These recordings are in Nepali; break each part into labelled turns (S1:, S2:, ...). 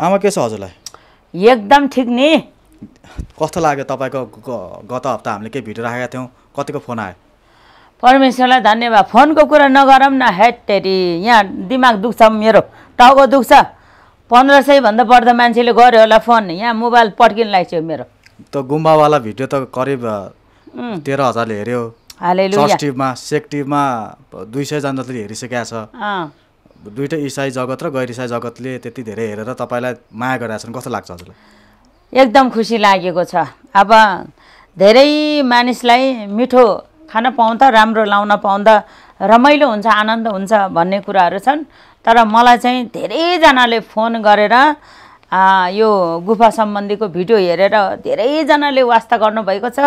S1: आमा के छ हजुरलाई
S2: एकदम ठिक नि कस्तो लाग्यो
S1: तपाईँको गत हप्ता हामीले केही भिडियो राखेका थियौँ कतिको फोन आयो
S2: परमेश्वरलाई धन्यवाद फोनको कुरा नगरौँ न हेटेरी यहाँ दिमाग दुख्छ मेरो टाउको दुख्छ पन्ध्र सयभन्दा बढ्दा मान्छेले गर्यो होला फोन यहाँ मोबाइल पड्किन लाग्छ मेरो
S1: त गुम्बावाला भिडियो त करिब तेह्र हजारले हेऱ्यो सेक्टिभमा दुई सयजना जति हेरिसकेको छ दुइटै इसाई जगत र गैर इसाई जगतले त्यति धेरै हेरेर तपाईँलाई माया गरेका छन् कस्तो लाग्छ हजुरलाई
S2: एकदम खुसी लागेको छ अब धेरै मानिसलाई मिठो खान पाउँदा राम्रो लाउन पाउँदा रमाइलो हुन्छ आनन्द हुन्छ भन्ने कुराहरू छन् तर मलाई चाहिँ धेरैजनाले फोन गरेर यो गुफा सम्बन्धीको भिडियो हेरेर धेरैजनाले वास्ता गर्नुभएको छ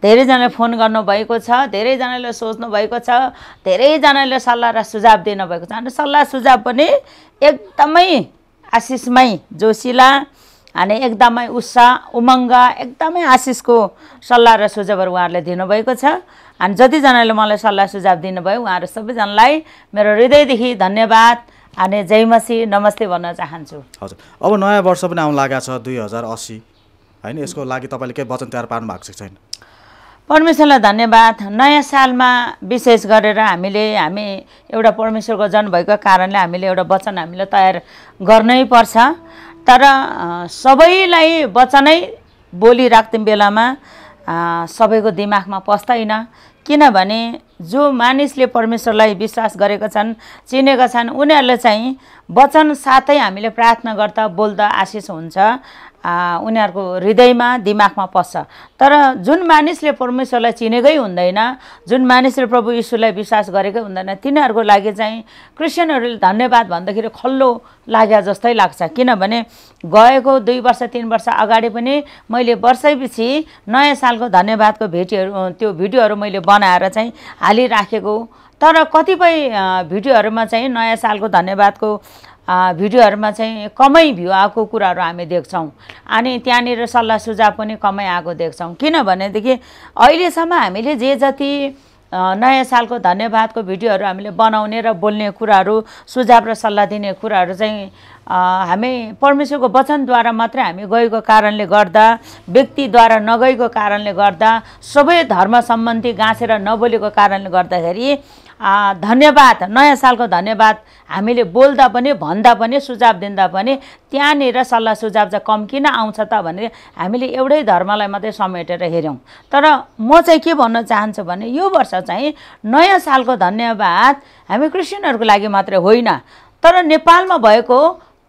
S2: धेरैजनाले फोन गर्नुभएको छ धेरैजनाले सोच्नुभएको छ धेरैजनाले सल्लाह र सुझाव दिनुभएको छ अनि सल्लाह सुझाव पनि एकदमै आशिषमै जोसिला अनि एकदमै उत्साह उमङ्ग एकदमै आशिषको सल्लाह र सुझावहरू उहाँहरूले दिनुभएको छ अनि जतिजनाले मलाई सल्लाह सुझाव दिनुभयो उहाँहरू सबैजनालाई मेरो हृदयदेखि धन्यवाद अनि जयमसी नमस्ते भन्न चाहन्छु
S1: हजुर अब नयाँ वर्ष पनि आउनु लागेको छ दुई हजार असी होइन यसको लागि तपाईँले केही वचन तयार पार्नु भएको छैन
S2: परमेश्वरलाई धन्यवाद नयाँ सालमा विशेष गरेर हामीले हामी एउटा परमेश्वरको जन्म भएको कारणले हामीले एउटा वचन हामीले तयार गर्नै पर्छ तर सबैलाई वचनै बोली बोलिराख्ने बेलामा सबैको दिमागमा पस्दैन किनभने जो मानिसले परमेश्वरलाई विश्वास गरेका छन् चिनेका छन् उनीहरूले चाहिँ वचन साथै हामीले प्रार्थना गर्दा बोल्दा आशिष हुन्छ उनीहरूको हृदयमा दिमागमा पस्छ तर जुन मानिसले परमेश्वरलाई चिनेकै हुँदैन जुन मानिसले प्रभु यीशुलाई विश्वास गरेकै हुँदैन तिनीहरूको लागि चाहिँ क्रिस्चियनहरूले धन्यवाद भन्दाखेरि खल्लो लाग्यो जस्तै लाग्छ किनभने गएको दुई वर्ष तिन वर्ष अगाडि पनि मैले वर्षैपछि नयाँ सालको धन्यवादको भेटीहरू त्यो भिडियोहरू मैले बनाएर चाहिँ हालिराखेको तर कतिपय भिडियोहरूमा चाहिँ नयाँ सालको धन्यवादको भिडियोहरूमा चाहिँ कमै भ्यू आएको कुराहरू हामी देख्छौँ अनि त्यहाँनिर सल्लाह सुझाव पनि कमै आएको देख्छौँ किनभनेदेखि अहिलेसम्म हामीले जे जति नयाँ सालको धन्यवादको भिडियोहरू हामीले बनाउने र बोल्ने कुराहरू सुझाव र सल्लाह दिने कुराहरू चाहिँ हामी परमेश्वरको वचनद्वारा मात्रै हामी गएको कारणले गर्दा व्यक्तिद्वारा नगएको कारणले गर्दा सबै धर्म सम्बन्धी गाँसेर नबोलेको कारणले गर्दाखेरि धन्यवाद नयाँ सालको धन्यवाद हामीले बोल्दा पनि भन्दा पनि सुझाव दिँदा पनि त्यहाँनिर सल्लाह सुझाव चाहिँ कम किन आउँछ त भनेर हामीले एउटै धर्मलाई मात्रै समेटेर हेऱ्यौँ तर म चाहिँ के भन्न चाहन्छु भने यो वर्ष चाहिँ नयाँ सालको धन्यवाद हामी क्रिस्चियनहरूको लागि मात्रै होइन तर नेपालमा भएको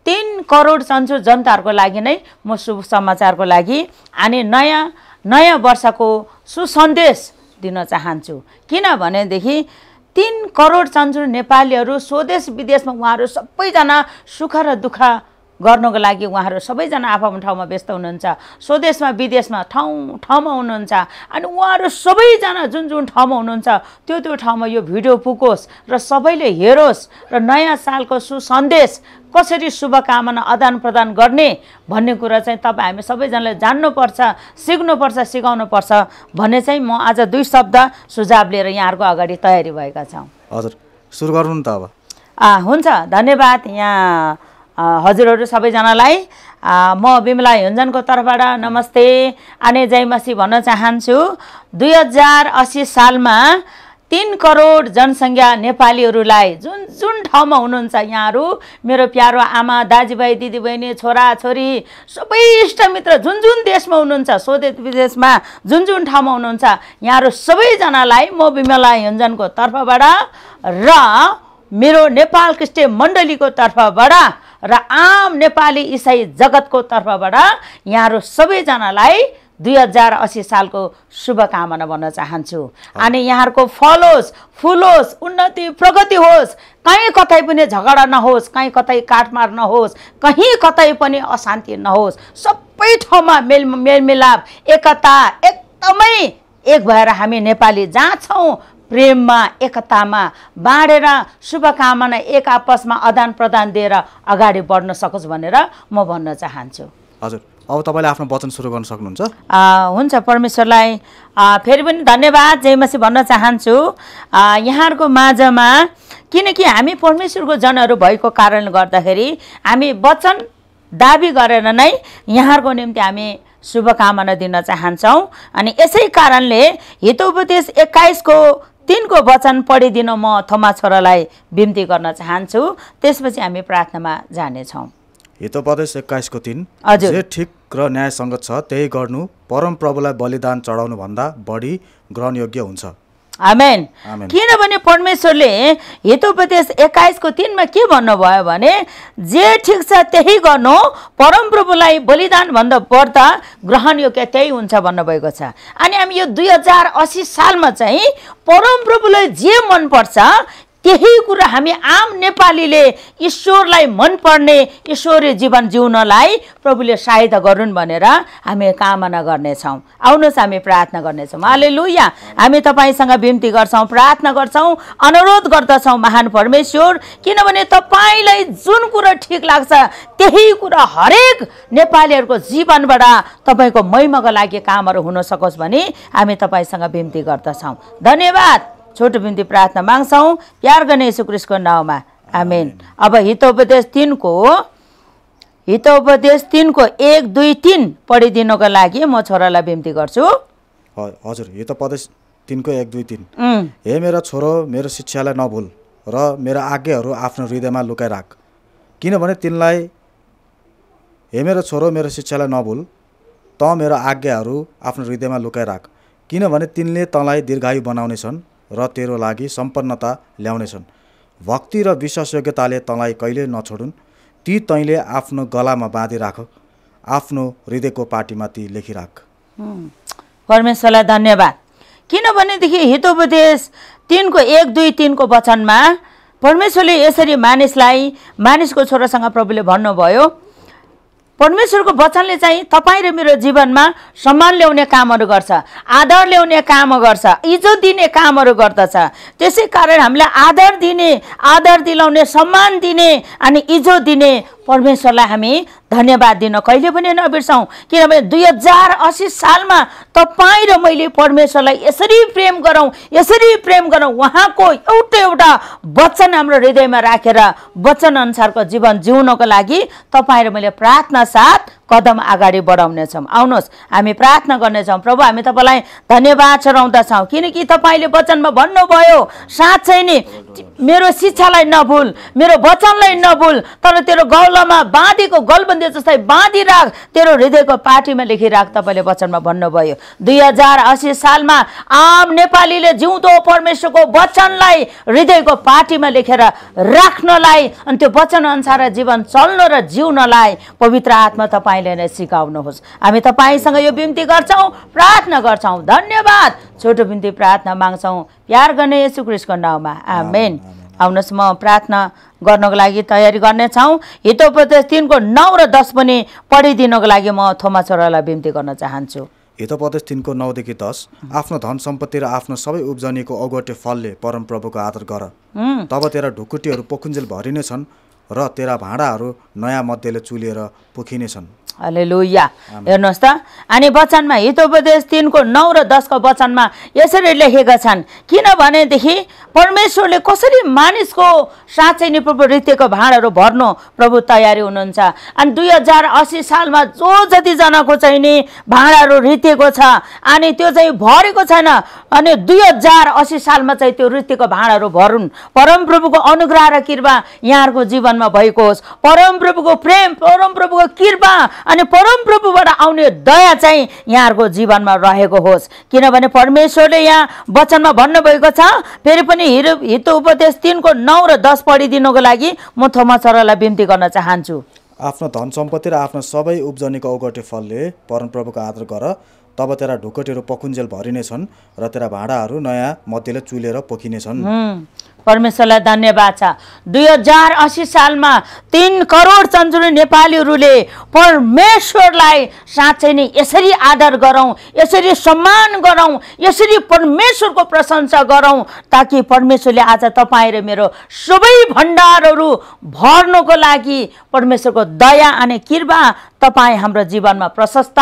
S2: तिन करोड सन्चो जनताहरूको लागि नै म शुभ समाचारको लागि अनि नयाँ नयाँ वर्षको सुसन्देश दिन चाहन्छु किनभनेदेखि तिन करोड चन्चुर नेपालीहरू स्वदेश विदेशमा उहाँहरू सबैजना सुख र दुःख गर्नको लागि उहाँहरू सबैजना आफ्नो ठाउँमा व्यस्त हुनुहुन्छ स्वदेशमा विदेशमा ठाउँ ठाउँमा हुनुहुन्छ अनि उहाँहरू सबैजना जुन जुन ठाउँमा हुनुहुन्छ त्यो त्यो ठाउँमा यो भिडियो पुगोस् र सबैले हेरोस् र नयाँ सालको सुसन्देश कसरी शुभकामना आदान प्रदान गर्ने भन्ने कुरा चाहिँ तपाईँ हामी सबैजनालाई जान्नुपर्छ सिक्नुपर्छ सिकाउनुपर्छ भन्ने चाहिँ म आज दुई शब्द सुझाव लिएर यहाँहरूको अगाडि तयारी भएका छौँ
S1: हजुर सुरु गर्नु त
S2: अब हुन्छ धन्यवाद यहाँ हजुरहरू सबैजनालाई म बिमला हिन्जनको तर्फबाट नमस्ते अनि जयमसी भन्न चाहन्छु दुई हजार असी सालमा तिन करोड जनसङ्ख्या नेपालीहरूलाई जुन जुन ठाउँमा हुनुहुन्छ यहाँहरू मेरो प्यारो आमा दाजुभाइ दिदीबहिनी छोरा छोरी सबै इष्टमित्र जुन जुन देशमा हुनुहुन्छ स्वदेश विदेशमा जुन जुन ठाउँमा हुनुहुन्छ यहाँहरू सबैजनालाई म बिमला हिन्जनको तर्फबाट र मेरो नेपाल क्रिस्टे मण्डलीको तर्फबाट र आम नेपाली इसाई जगतको तर्फबाट यहाँहरू सबैजनालाई दुई हजार असी सालको शुभकामना भन्न चाहन्छु अनि यहाँहरूको फलोस् फुलोस् उन्नति प्रगति होस् कहीँ कतै पनि झगडा नहोस् कहीँ कतै काटमार नहोस् कहीँ कतै पनि अशान्ति नहोस् सबै ठाउँमा मेल मेलमिलाप एकता एकदमै एक भएर हामी नेपाली जहाँ छौँ प्रेममा एकतामा बाँडेर शुभकामना एक आपसमा आदान प्रदान दिएर अगाडि बढ्न सकोस् भनेर म भन्न चाहन्छु
S1: हजुर अब तपाईँले आफ्नो वचन सुरु गर्न सक्नुहुन्छ
S2: हुन्छ परमेश्वरलाई फेरि पनि धन्यवाद जयमसी भन्न चाहन्छु यहाँहरूको माझमा किनकि हामी परमेश्वरको जनहरू भएको कारणले गर्दाखेरि हामी वचन दाबी गरेर नै यहाँहरूको निम्ति हामी शुभकामना दिन चाहन्छौँ अनि यसै कारणले हितोपदेश एक्काइसको तिनको वचन पढिदिन म थमा छोरालाई बिम्ती गर्न चाहन्छु त्यसपछि हामी प्रार्थनामा जानेछौँ
S1: हितोपदेश एक्काइसको तिन हजुर जे ठिक र न्यायसङ्गत छ त्यही गर्नु परम प्रभुलाई
S2: बलिदान चढाउनुभन्दा बढी ग्रहणयोग्य हुन्छ आमेन किनभने परमेश्वरले हेतुपदेश एक्काइसको तिनमा के भन्नुभयो भने जे ठिक छ त्यही गर्नु परमप्रभुलाई बलिदानभन्दा बढ्दा योग्य त्यही हुन्छ भन्नुभएको छ अनि हामी यो दुई हजार असी सालमा चाहिँ परमप्रभुलाई जे मनपर्छ त्यही कुरा हामी आम नेपालीले ईश्वरलाई मनपर्ने ईश्वरीय जीवन जिउनलाई प्रभुले सहायता गरून् भनेर हामी कामना गर्नेछौँ आउनुहोस् हामी प्रार्थना गर्नेछौँ आले लुया हामी तपाईँसँग बिम्ती गर्छौँ प्रार्थना गर्छौँ अनुरोध गर्दछौँ महान परमेश्वर किनभने तपाईँलाई जुन कुरा ठिक लाग्छ त्यही कुरा हरेक नेपालीहरूको जीवनबाट तपाईँको महिमाको लागि कामहरू हुन सकोस् भने हामी तपाईँसँग बिम्ती गर्दछौँ धन्यवाद छोटो बिन्ती प्रार्थना माग्छौँ प्यार गर्ने यीशुकृष्णको नाउँमा आमेन अब हितोपदेश तिनको हितोपदेश तिनको एक दुई तिन पढिदिनुको लागि म छोरालाई बिन्ती गर्छु
S1: हजुर हितोपदेश तिनको एक दुई तिन हे मेरो छोरो मेरो शिक्षालाई नभुल र मेरो आज्ञाहरू आफ्नो हृदयमा लुकाइराख किनभने तिनलाई हे मेरो छोरो मेरो शिक्षालाई नभुल त मेरो आज्ञाहरू आफ्नो हृदयमा लुकाइराख किनभने तिनले तँलाई दीर्घायु बनाउनेछन् र तेरो लागि सम्पन्नता ल्याउनेछन् भक्ति र विश्वासयोग्यताले तँलाई कहिले नछोडुन् ती तैँले आफ्नो गलामा बाँधिराख आफ्नो हृदयको पार्टीमा ती लेखिराख
S2: परमेश्वरलाई धन्यवाद किनभनेदेखि हितोपदेश तिनको एक दुई तिनको वचनमा परमेश्वरले यसरी मानिसलाई मानिसको छोरासँग प्रभुले भन्नुभयो परमेश्वरको वचनले चाहिँ तपाईँ र मेरो जीवनमा सम्मान ल्याउने कामहरू गर्छ आदर ल्याउने काम गर्छ इज्जत दिने कामहरू गर्दछ त्यसै कारण हामीलाई आदर दिने आदर दिलाउने सम्मान दिने अनि इज्जत दिने परमेश्वरलाई हामी धन्यवाद दिन कहिले पनि नबिर्सौँ किनभने दुई हजार असी सालमा तपाईँ र मैले परमेश्वरलाई यसरी प्रेम गरौँ यसरी प्रेम गरौँ उहाँको एउटा एउटा वचन हाम्रो हृदयमा राखेर वचनअनुसारको जीवन जिउनको लागि तपाईँ र मैले प्रार्थना साथ कदम अगाडि बढाउनेछौँ आउनुहोस् हामी प्रार्थना गर्नेछौँ प्रभु हामी तपाईँलाई धन्यवाद चढाउँदछौँ किनकि तपाईँले वचनमा भन्नुभयो साँच्चै नै मेरो शिक्षालाई नभुल मेरो वचनलाई नभुल तर तेरो गौलामा बाँधेको गलबन्दी जस्तै राख तेरो हृदयको पार्टीमा लेखिराख तपाईँले वचनमा भन्नुभयो दुई हजार असी सालमा आम नेपालीले जिउँदो परमेश्वरको वचनलाई हृदयको पार्टीमा लेखेर राख्नलाई अनि त्यो वचनअनुसार जीवन चल्न र जिउनलाई पवित्र आत्मा तपाईँ तपाईँले नै सिकाउनुहोस् हामी तपाईँसँग यो बिन्ती गर्छौँ प्रार्थना गर्छौँ धन्यवाद छोटो बिन्ती प्रार्थना माग्छौँ प्यार गर्ने यसु क्रिस्टको नाउँमा आमेन आउनुहोस् म प्रार्थना गर्नको लागि तयारी गर्नेछौँ हितोपदेश तिनको नौ र दस पनि पढिदिनको लागि म थोमा छोरालाई बिन्ती गर्न चाहन्छु
S1: हितोपदेश तिनको नौदेखि दस आफ्नो धन सम्पत्ति र आफ्नो सबै उब्जनीको अगोटे फलले परमप्रभुको आदर गर तब तेरा ढुकुटीहरू पोखुन्जेल भरिनेछन् र तेरा भाँडाहरू नयाँ मध्यले
S2: चुलिएर पोखिनेछन् हले लोहिया हेर्नुहोस् त अनि वचनमा हितोपदेश तिनको नौ र दसको वचनमा यसरी लेखेका छन् किनभनेदेखि परमेश्वरले कसरी मानिसको साँच्चै नि प्रभु रीतिको भाँडहरू भर्नु प्रभु तयारी हुनुहुन्छ अनि दुई हजार असी सालमा जो जतिजनाको चाहिँ नि भाँडाहरू रितेको छ अनि त्यो चाहिँ भरेको छैन अनि दुई हजार असी सालमा चाहिँ त्यो रितिको भाँडाहरू भरुन् परमप्रभुको अनुग्रह र कृपा यहाँहरूको जीवनमा भएको होस् परमप्रभुको प्रेम परमप्रभुको कृपा अनि परमप्रभुबाट आउने दया चाहिँ यहाँहरूको जीवनमा रहेको होस् किनभने परमेश्वरले यहाँ वचनमा भन्नुभएको छ फेरि पनि हिरो हितो उपदेश तिनको नौ र दस पढिदिनुको लागि म थोमा सरलाई बिन्ती गर्न चाहन्छु
S1: आफ्नो धन सम्पत्ति र आफ्नो सबै उब्जनीको औगटे फलले परमप्रभुको आदर गर तब तेरा ढुकटेहरू पखुन्जेल भरिनेछन् र तेरा भाँडाहरू नयाँ मध्यले चुलेर पोखिनेछन्
S2: परमेश्वरलाई धन्यवाद छ दुई हजार असी सालमा तिन करोड चन्जुरी नेपालीहरूले परमेश्वरलाई साँच्चै नै यसरी आदर गरौँ यसरी सम्मान गरौँ यसरी परमेश्वरको प्रशंसा गरौँ ताकि परमेश्वरले आज तपाईँ र मेरो सबै भण्डारहरू भर्नुको लागि परमेश्वरको दया अनि कृपा तपाईँ हाम्रो जीवनमा प्रशस्त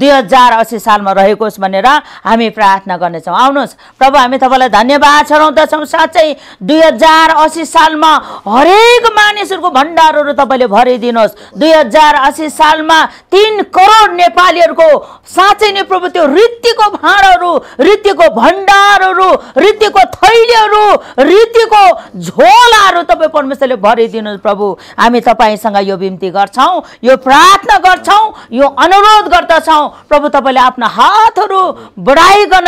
S2: दुई हजार असी सालमा रहेकोस् भनेर हामी प्रार्थना गर्नेछौँ आउनुहोस् प्रभु हामी तपाईँलाई धन्यवाद चढाउँदछौँ साँच्चै दुई हजार असी सालमा हरेक मानिसहरूको भण्डारहरू तपाईँले भरिदिनुहोस् दुई हजार असी सालमा तिन करोड नेपालीहरूको साँच्चै नै प्रभु त्यो रीतिको भाँडहरू रीतिको भण्डारहरू रीतिको थैलीहरू रीतिको झोलाहरू तपाईँ परमेश्वरले भरिदिनुहोस् प्रभु हामी तपाईँसँग यो बिम्ती गर्छौँ यो प्रार्थना गर्छौँ यो अनुरोध गर्दछौँ प्रभु तपाईँले आफ्ना हातहरू बढाइकन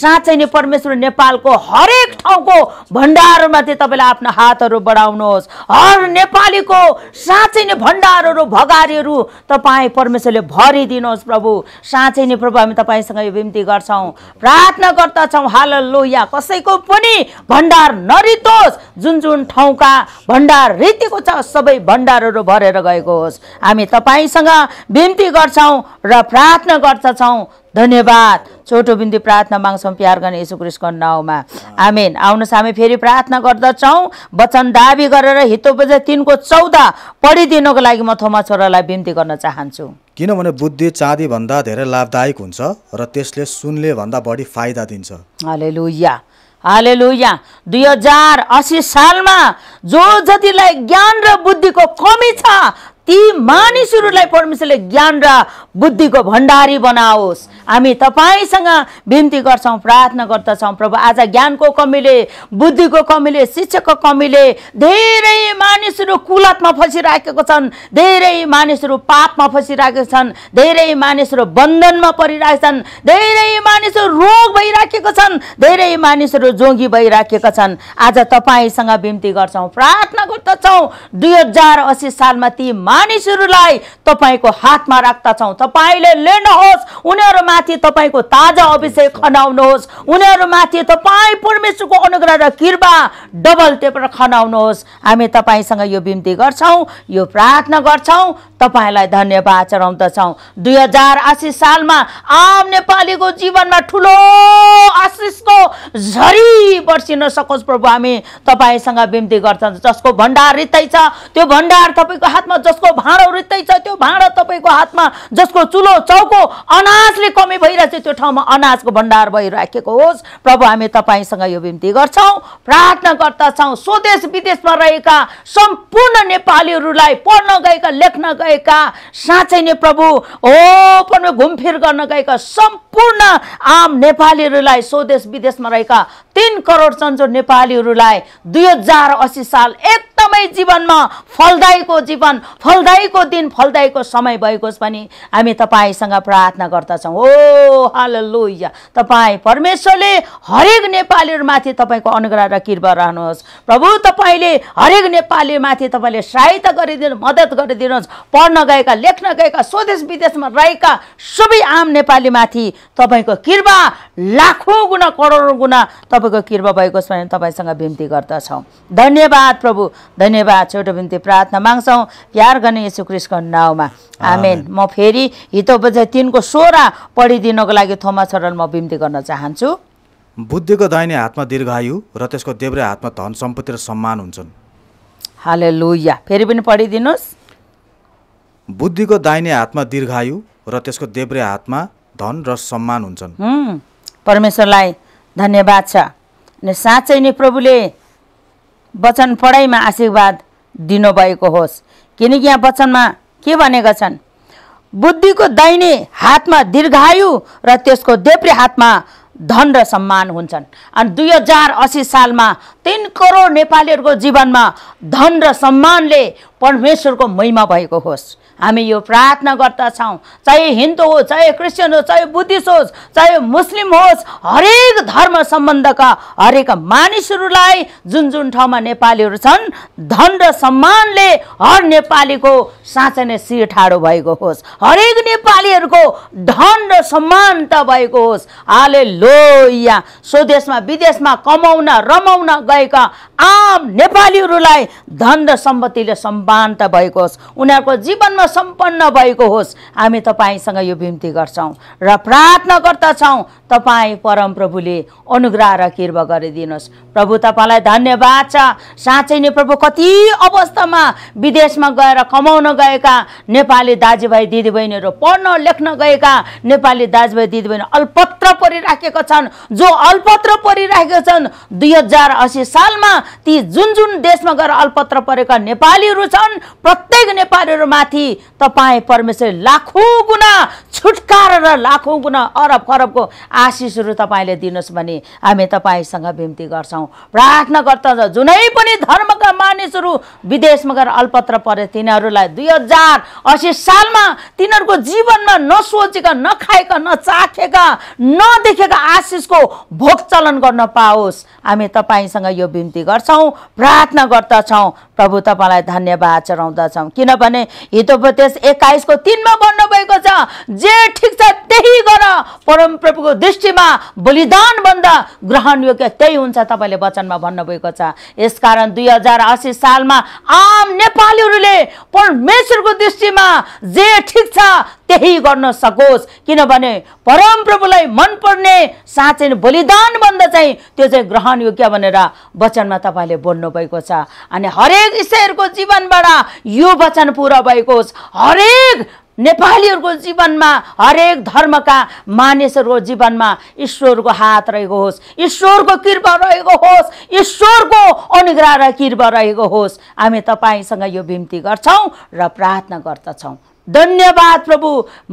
S2: साँच्चै नै परमेश्वर नेपालको हरेक ठाउँको भण्डारमाथि तपाईँले आफ्ना हातहरू बढाउनुहोस् हर नेपालीको साँच्चै नै भण्डारहरू भगारीहरू तपाईँ परमेश्वरले भरिदिनुहोस् प्रभु साँच्चै नै प्रभु हामी तपाईँसँग यो बिन्ती गर्छौँ प्रार्थना गर्दछौँ हाल लोहिया कसैको पनि भण्डार नरितोस् जुन जुन ठाउँका भण्डार रितेको छ सबै भण्डारहरू भरेर गएको होस् हामी तपाईँसँग परमेश्वरसँग बिन्ती गर्छौँ र प्रार्थना गर्दछौँ धन्यवाद छोटो बिन्दी प्रार्थना माग्छौँ प्यार गर्ने यसो क्रिस्को नाउँमा आमेन आउनुहोस् हामी फेरि प्रार्थना गर्दछौँ वचन दाबी गरेर हितो बजे तिनको चौध पढिदिनुको लागि म थोमा छोरालाई बिन्ती गर्न चाहन्छु
S1: किनभने बुद्धि भन्दा धेरै लाभदायक हुन्छ र त्यसले
S2: सुनले भन्दा बढी फाइदा दिन्छ हाले लुया हाले लुया दुई हजार असी सालमा जो जतिलाई ज्ञान र बुद्धिको कमी छ ती मानिसहरूलाई परमेश्वरले ज्ञान र बुद्धिको भण्डारी बनाओस् हामी तपाईँसँग बिन्ती गर्छौँ प्रार्थना गर्दछौँ प्रभु आज ज्ञानको कमीले बुद्धिको कमीले शिक्षकको कमीले धेरै मानिसहरू कुलतमा फसिराखेको छन् धेरै मानिसहरू पापमा फसिरहेका छन् धेरै मानिसहरू बन्धनमा परिरहेका छन् धेरै मानिसहरू रोग भइराखेका छन् धेरै मानिसहरू जोगी भइराखेका छन् आज तपाईँसँग बिन्ती गर्छौँ प्रार्थना गर्दछौँ दुई हजार असी सालमा ती मानिसहरूलाई तपाईँको हातमा राख्दछौँ तपाईँले लिनुहोस् उनीहरूमाथि तपाईँको ताजा अभिषेक खनाउनुहोस् उनीहरूमाथि तपाईँ परमेश्वरको अनुग्रह र कृपा डबल टेपर खनाउनुहोस् हामी तपाईँसँग यो बिन्ती गर्छौँ यो प्रार्थना गर्छौँ तपाईँलाई धन्यवाद चढाउँदछौँ दुई हजार असी सालमा आम नेपालीको जीवनमा ठुलो आशिषको झरी बर्सिन सकोस् प्रभु हामी तपाईँसँग बिम्ती गर्छौँ जसको भण्डार रित्तै छ त्यो भण्डार तपाईँको हातमा जसको भाँडो रित्तै छ त्यो भाँडो तपाईँको हातमा जसको कसको चुलो चौको अनाजले कमी भइरहेछ त्यो ठाउँमा अनाजको भण्डार भइराखेको होस् प्रभु हामी तपाईँसँग यो बिन्ती गर्छौँ प्रार्थना गर्दछौँ स्वदेश विदेशमा रहेका सम्पूर्ण नेपालीहरूलाई पढ्न गएका लेख्न गएका साँच्चै नै प्रभु हो पनि घुमफिर गर्न गएका सम्पूर्ण आम नेपालीहरूलाई स्वदेश विदेशमा रहेका तिन करोड चन्चो नेपालीहरूलाई दुई हजार असी साल एकदमै जीवनमा फलदायीको जीवन फलदायीको दिन फलदायीको समय भएको पनि हामी तपाईँसँग प्रार्थना गर्दछौँ ओ हाल लोहिया तपाईँ परमेश्वरले हरेक नेपालीहरूमाथि तपाईँको अनुग्रह र कृपा रहनुहोस् प्रभु तपाईँले हरेक नेपालीमाथि तपाईँले सहायता गरिदिनु मद्दत गरिदिनुहोस् पढ्न गएका लेख्न गएका स्वदेश विदेशमा रहेका सबै आम नेपालीमाथि तपाईँको कृपा लाखौँ गुणा करोडौँ गुणा तपाईँ प्रभुको कृपा भएको छ भने तपाईँसँग बिन्ती गर्दछौँ धन्यवाद प्रभु धन्यवाद छोटो बिन्ती प्रार्थना माग्छौँ प्यार गर्ने यसो क्रिस्टको नाउँमा आमेन म फेरि हितो बजे तिनको सोह्र पढिदिनको लागि थोमा छोरा म बिन्ती गर्न चाहन्छु
S1: बुद्धिको दाहिने हातमा दीर्घायु र त्यसको देब्रे हातमा धन सम्पत्ति र सम्मान हुन्छन्
S2: हाले लुया फेरि पनि पढिदिनुहोस्
S1: बुद्धिको दाहिने हातमा दीर्घायु र त्यसको देब्रे हातमा धन र सम्मान हुन्छन्
S2: परमेश्वरलाई धन्यवाद छ अनि साँच्चै नै प्रभुले वचन पढाइमा आशीर्वाद दिनुभएको होस् किनकि यहाँ वचनमा के भनेका छन् बुद्धिको दाहिने हातमा दीर्घायु र त्यसको देब्रे हातमा धन र सम्मान हुन्छन् अनि दुई हजार असी सालमा तिन करोड नेपालीहरूको जीवनमा धन र सम्मानले परमेश्वरको महिमा भएको होस् हामी यो प्रार्थना गर्दछौँ चाहे हिन्दू हो चाहे क्रिस्चियन हो चाहे बुद्धिस्ट होस् चाहे मुस्लिम होस् हरेक धर्म सम्बन्धका हरेक मानिसहरूलाई जुन जुन ठाउँमा नेपालीहरू छन् धन र सम्मानले हर नेपालीको साँच्चै नै शिर ठाडो भएको होस् हरेक नेपालीहरूको धन र सम्मान त भएको होस् आले लो या स्वदेशमा विदेशमा कमाउन रमाउन गएका आम नेपालीहरूलाई धन र सम्पत्तिले सम् बान्त भएको होस् उनीहरूको जीवनमा सम्पन्न भएको होस् हामी तपाईँसँग यो बिन्ती गर्छौँ र प्रार्थना गर्दछौँ तपाईँ परमप्रभुले अनुग्रह र कृपा गरिदिनुहोस् प्रभु तपाईँलाई धन्यवाद छ साँच्चै नै प्रभु कति अवस्थामा विदेशमा गएर कमाउन गएका नेपाली दाजुभाइ दिदीबहिनीहरू पढ्न लेख्न गएका नेपाली दाजुभाइ दिदीबहिनी अल्पत्र परिराखेका छन् जो अल्पत्र परिराखेका छन् दुई हजार असी सालमा ती जुन जुन देशमा गएर अल्पत्र परेका नेपालीहरू छन् प्रत्येक नेपालीहरूमाथि तपाईँ परमेश्वर लाखौँ गुणा छुटकारा र लाखौँ गुणा अरब खरबको आशिषहरू तपाईँले दिनुहोस् भने हामी तपाईँसँग बिम्ती गर्छौँ प्रार्थना गर्दा जुनै पनि धर्मका मानिसहरू विदेशमा गएर अल्पत्र परे तिनीहरूलाई दुई हजार असी सालमा तिनीहरूको जीवनमा नसोचेका नखाएका नचाखेका नदेखेका आशिषको भोग चलन गर्न पाओस् हामी तपाईँसँग यो बिम्ती गर्छौँ प्रार्थना गर्दछौँ प्रभु तपाईँलाई धन्यवाद चढाउँदछौँ किनभने हितो हितोपदेश एक्काइसको तिनमा भन्नुभएको छ जे ठिक छ त्यही गर प्रभुको दृष्टिमा बलिदान ग्रहण योग्य त्यही हुन्छ तपाईँले वचनमा भन्नुभएको छ यसकारण दुई हजार असी सालमा आम नेपालीहरूले परमेश्वरको दृष्टिमा जे ठिक छ त्यही गर्न सकोस् किनभने परमप्रभुलाई मनपर्ने साँच्चै बलिदान भन्दा चाहिँ त्यो चाहिँ ग्रहण योग्य भनेर वचनमा तपाईँले बोल्नुभएको छ अनि हरेक ईश्वरको जीवनबाट यो वचन पुरा भएको होस् हरेक नेपालीहरूको जीवनमा हरेक धर्मका मानिसहरूको जीवनमा ईश्वरको हात रहेको होस् ईश्वरको कृपा रहेको होस् ईश्वरको अनुग्रह र कृपा रहेको होस् हामी तपाईँसँग यो बिम्ती गर्छौँ र प्रार्थना गर्दछौँ धन्यवाद प्रभु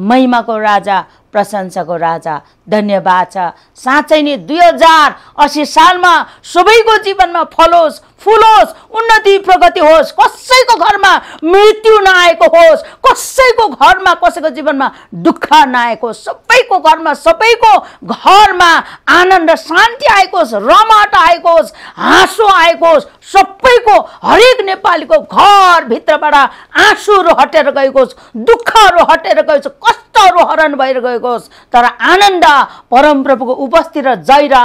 S2: महिमाको राजा प्रशंसाको राजा धन्यवाद छ साँच्चै नै दुई हजार असी सालमा सबैको जीवनमा फलोस् फुलोस् उन्नति प्रगति होस् कसैको घरमा मृत्यु नआएको होस् कसैको घरमा कसैको जीवनमा दुःख नआएको होस् सबैको घरमा सबैको घरमा आनन्द शान्ति आएको होस् रमाट आएको होस् हाँसो आएको होस् सबैको हरेक नेपालीको घरभित्रबाट आँसुहरू हटेर गएको होस् दुःखहरू हटेर गएको होस् कष्टहरू हरण भएर गएको होस् तर आनन्द परमप्रभुको उपस्थिति र जय र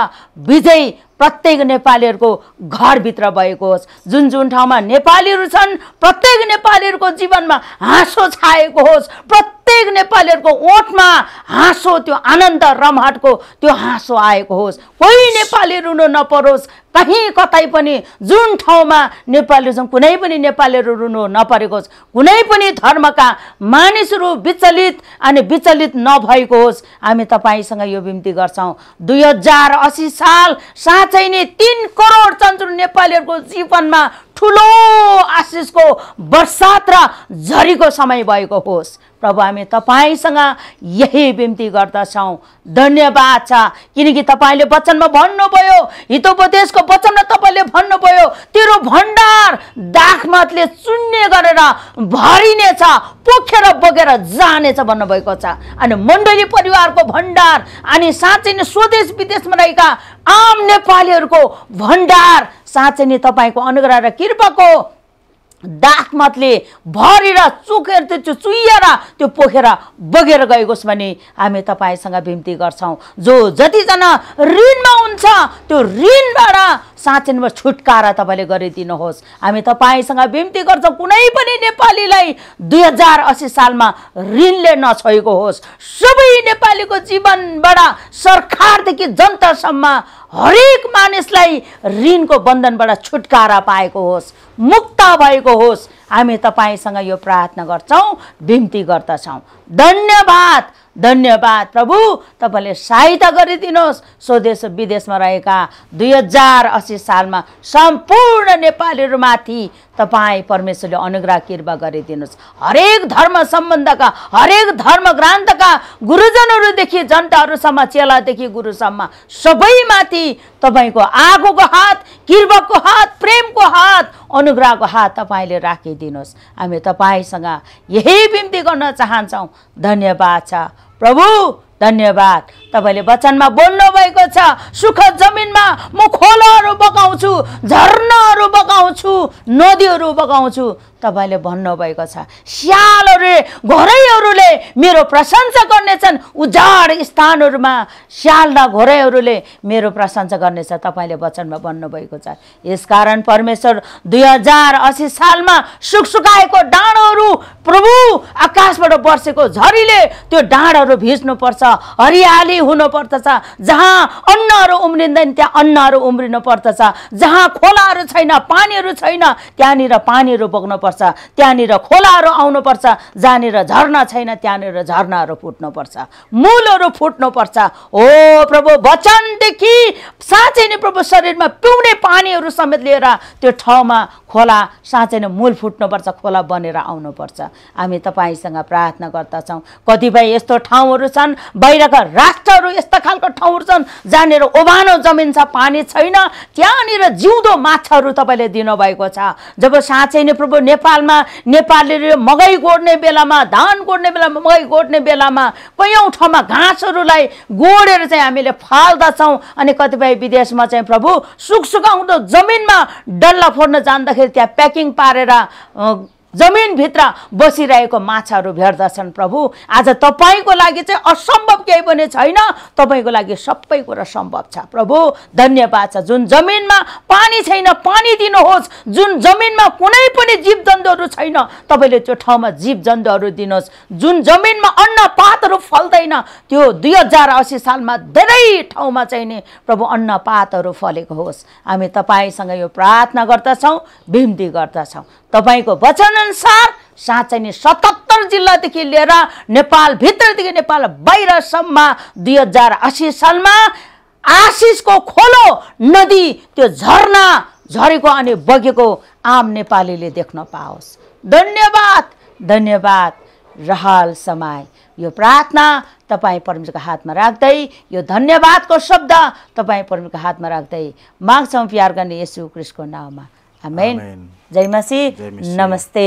S2: विजय प्रत्येक नेपालीहरूको घरभित्र भएको होस् जुन जुन ठाउँमा नेपालीहरू छन् प्रत्येक नेपालीहरूको जीवनमा हाँसो छाएको होस् प्रत्येक प्रत्येक नेपालीहरूको ओठमा हाँसो त्यो आनन्द रमहटको त्यो हाँसो आएको होस् कोही नेपाली रुनु नपरोस् कहीँ कतै पनि जुन ठाउँमा नेपाली छौँ कुनै पनि नेपालीहरू रुनु नपरेको होस् कुनै पनि धर्मका मानिसहरू विचलित अनि विचलित नभएको होस् हामी तपाईँसँग यो बिम्ती गर्छौँ दुई हजार असी साल साँच्चै नै तिन करोड चन्द्र नेपालीहरूको जीवनमा ठुलो आशिषको बरसात र झरीको समय भएको होस् प्रभु हामी तपाईँसँग यही बिम्ती गर्दछौँ धन्यवाद छ किनकि तपाईँले वचनमा भन्नुभयो हितोपदेशको वचनमा तपाईँले भन्नुभयो तेरो भण्डार दाखमतले चुन्ने गरेर भरिनेछ पोखेर बोकेर जानेछ भन्नुभएको छ अनि मण्डली परिवारको भण्डार अनि साँच्चै नै स्वदेश विदेशमा रहेका आम नेपालीहरूको भण्डार साँच्चै नै तपाईँको अनुग्रह र कृपाको दाखमतले भरेर चुकेर त्यो चुहिएर त्यो पोखेर बगेर गएकोस् भने हामी तपाईँसँग बिम्ती गर्छौँ जो जतिजना ऋणमा हुन्छ त्यो ऋणबाट साँचेनमा छुटकारा तपाईँले गरिदिनुहोस् हामी तपाईँसँग बिम्ती गर्छौँ कुनै पनि नेपालीलाई दुई हजार असी सालमा ऋणले नछोएको होस् सबै नेपालीको जीवनबाट सरकारदेखि जनतासम्म हरेक मानिसलाई ऋणको बन्धनबाट छुटकारा पाएको होस् मुक्त भएको होस् हामी तपाईँसँग यो प्रार्थना गर्छौँ बिम्ती गर्दछौँ धन्यवाद धन्यवाद प्रभु तपाईँले सहायता गरिदिनुहोस् स्वदेश विदेशमा रहेका दुई हजार असी सालमा सम्पूर्ण नेपालीहरूमाथि तपाईँ परमेश्वरले अनुग्रह कृपा गरिदिनुहोस् हरेक धर्म सम्बन्धका हरेक धर्म ग्रन्थका गुरुजनहरूदेखि जनताहरूसम्म चेलादेखि गुरुसम्म सबैमाथि तपाईँको आगोको हात कृपाको हात प्रेमको हात अनुग्रहको हात तपाईँले राखिदिनुहोस् हामी तपाईँसँग यही बिम्ती गर्न चाहन्छौँ धन्यवाद छ प्रभु धन्यवाद तपाईँले वचनमा बोल्नु भएको छ सुख जमिनमा म खोलाहरू बगाउँछु झर्नाहरू बगाउँछु नदीहरू बगाउँछु तपाईँले भन्नुभएको छ स्यालहरूले घोरैहरूले मेरो प्रशंसा गर्नेछन् उजाड स्थानहरूमा स्याल र घोरैहरूले मेरो प्रशंसा गर्नेछ तपाईँले वचनमा भन्नुभएको छ यसकारण परमेश्वर दुई हजार असी सालमा सुकसुकाएको डाँडहरू प्रभु आकाशबाट बर्सेको झरीले त्यो डाँडहरू भिज्नुपर्छ हरियाली खेती हुनुपर्दछ जहाँ अन्नहरू उम्रिँदैन त्यहाँ अन्नहरू उम्रिनु पर्दछ जहाँ खोलाहरू छैन पानीहरू छैन त्यहाँनिर पानीहरू बोक्नुपर्छ त्यहाँनिर खोलाहरू आउनुपर्छ जहाँनिर झर्ना छैन त्यहाँनिर झर्नाहरू फुट्नुपर्छ मूलहरू फुट्नुपर्छ हो प्रभु वचनदेखि साँच्चै नै प्रभु शरीरमा पिउने पानीहरू समेत लिएर त्यो ठाउँमा खोला साँच्चै नै मूल फुट्नुपर्छ खोला बनेर आउनुपर्छ हामी तपाईँसँग प्रार्थना गर्दछौँ कतिपय यस्तो ठाउँहरू छन् बाहिरका राष्ट्र राष्ट्रहरू यस्ता खालको ठाउँहरू छन् जहाँनिर ओभानो जमिन छ पानी छैन त्यहाँनिर जिउँदो माछाहरू तपाईँले दिनुभएको छ जब साँच्चै नै प्रभु नेपालमा नेपालीले मगै गोड्ने बेलामा धान गोड्ने बेलामा मगै गोड्ने बेलामा कयौँ ठाउँमा घाँसहरूलाई गोडेर चाहिँ हामीले फाल्दछौँ अनि कतिपय विदेशमा चाहिँ प्रभु सुकसुकाउँदो जमिनमा डल्ला फोड्न जाँदाखेरि त्यहाँ प्याकिङ पारेर जमिनभित्र बसिरहेको माछाहरू भेट्दछन् प्रभु आज तपाईँको लागि चाहिँ असम्भव केही पनि छैन तपाईँको लागि सबै कुरा सम्भव छ प्रभु धन्यवाद छ जुन जमिनमा पानी छैन पानी दिनुहोस् जुन जमिनमा कुनै पनि जीवजन्तुहरू छैन तपाईँले त्यो ठाउँमा जीवजन्तुहरू दिनुहोस् जुन जमिनमा अन्नपातहरू फल्दैन त्यो दुई हजार असी सालमा धेरै ठाउँमा चाहिँ नि प्रभु अन्नपातहरू फलेको होस् हामी तपाईँसँग यो प्रार्थना गर्दछौँ बिन्ती गर्दछौँ तपाईँको वचनअनुसार साँच्चै नै सतहत्तर जिल्लादेखि लिएर नेपालभित्रदेखि नेपाल बाहिरसम्म दुई हजार असी सालमा आशिषको खोलो नदी त्यो झरना झरेको अनि बगेको आम नेपालीले देख्न पाओस् धन्यवाद धन्यवाद रहल समय यो प्रार्थना तपाईँ परमेश्वरको हातमा राख्दै यो धन्यवादको शब्द तपाईँ परमेश्वरको हातमा राख्दै माग्छौँ प्यार गर्ने यसु क्रिस्टको नाउँमा हामी जैमसी, नमस्ते